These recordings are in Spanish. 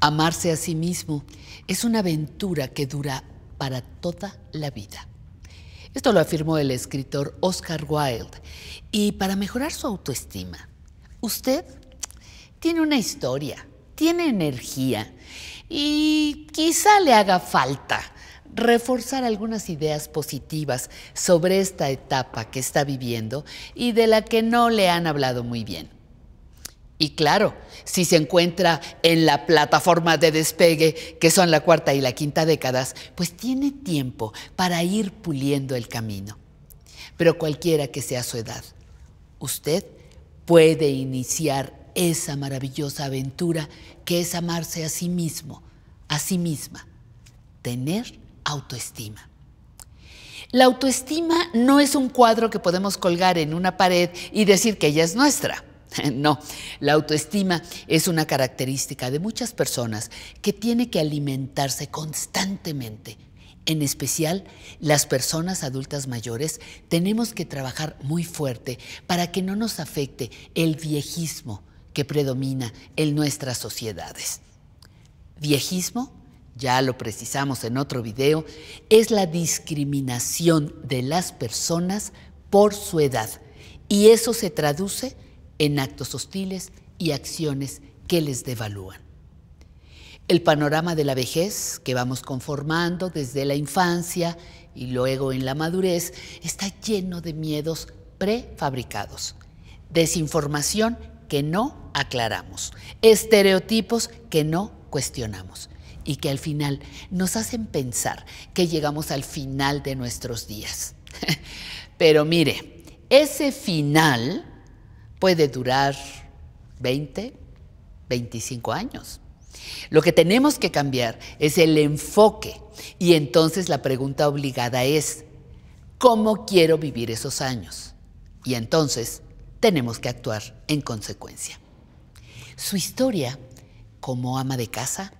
Amarse a sí mismo es una aventura que dura para toda la vida. Esto lo afirmó el escritor Oscar Wilde. Y para mejorar su autoestima, usted tiene una historia, tiene energía y quizá le haga falta reforzar algunas ideas positivas sobre esta etapa que está viviendo y de la que no le han hablado muy bien. Y claro, si se encuentra en la plataforma de despegue, que son la cuarta y la quinta décadas, pues tiene tiempo para ir puliendo el camino. Pero cualquiera que sea su edad, usted puede iniciar esa maravillosa aventura que es amarse a sí mismo, a sí misma, tener autoestima. La autoestima no es un cuadro que podemos colgar en una pared y decir que ella es nuestra. No, la autoestima es una característica de muchas personas que tiene que alimentarse constantemente. En especial, las personas adultas mayores tenemos que trabajar muy fuerte para que no nos afecte el viejismo que predomina en nuestras sociedades. Viejismo, ya lo precisamos en otro video, es la discriminación de las personas por su edad y eso se traduce en actos hostiles y acciones que les devalúan. El panorama de la vejez que vamos conformando desde la infancia y luego en la madurez está lleno de miedos prefabricados, desinformación que no aclaramos, estereotipos que no cuestionamos y que al final nos hacen pensar que llegamos al final de nuestros días. Pero mire, ese final puede durar 20, 25 años. Lo que tenemos que cambiar es el enfoque y entonces la pregunta obligada es, ¿cómo quiero vivir esos años? Y entonces tenemos que actuar en consecuencia. Su historia como ama de casa,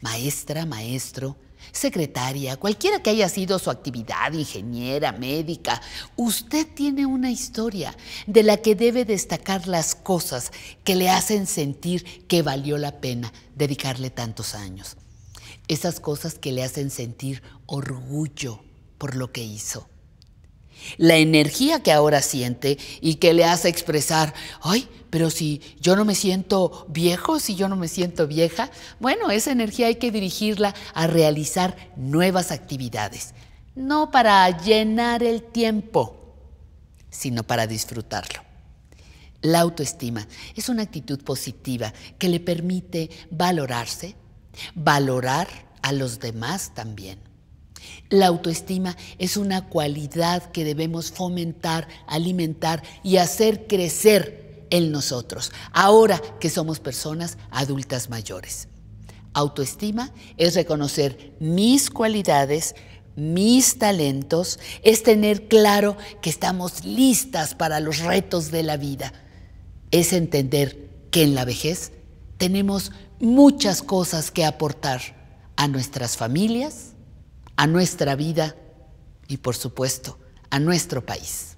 maestra, maestro, secretaria, cualquiera que haya sido su actividad, ingeniera, médica, usted tiene una historia de la que debe destacar las cosas que le hacen sentir que valió la pena dedicarle tantos años. Esas cosas que le hacen sentir orgullo por lo que hizo la energía que ahora siente y que le hace expresar, ay, pero si yo no me siento viejo, si yo no me siento vieja, bueno, esa energía hay que dirigirla a realizar nuevas actividades, no para llenar el tiempo, sino para disfrutarlo. La autoestima es una actitud positiva que le permite valorarse, valorar a los demás también la autoestima es una cualidad que debemos fomentar, alimentar y hacer crecer en nosotros, ahora que somos personas adultas mayores. Autoestima es reconocer mis cualidades, mis talentos, es tener claro que estamos listas para los retos de la vida, es entender que en la vejez tenemos muchas cosas que aportar a nuestras familias, a nuestra vida y por supuesto a nuestro país.